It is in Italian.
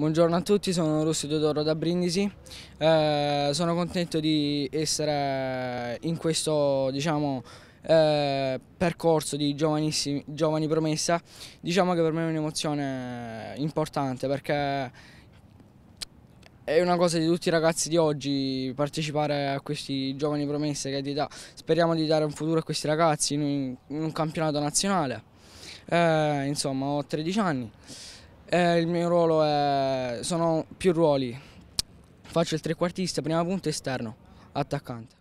Buongiorno a tutti, sono Rossi Teodoro da Brindisi, eh, sono contento di essere in questo diciamo, eh, percorso di giovani promessa, diciamo che per me è un'emozione importante perché è una cosa di tutti i ragazzi di oggi partecipare a questi giovani promesse che di speriamo di dare un futuro a questi ragazzi in un, in un campionato nazionale, eh, insomma ho 13 anni. Eh, il mio ruolo è... sono più ruoli. Faccio il trequartista, prima punta, esterno, attaccante.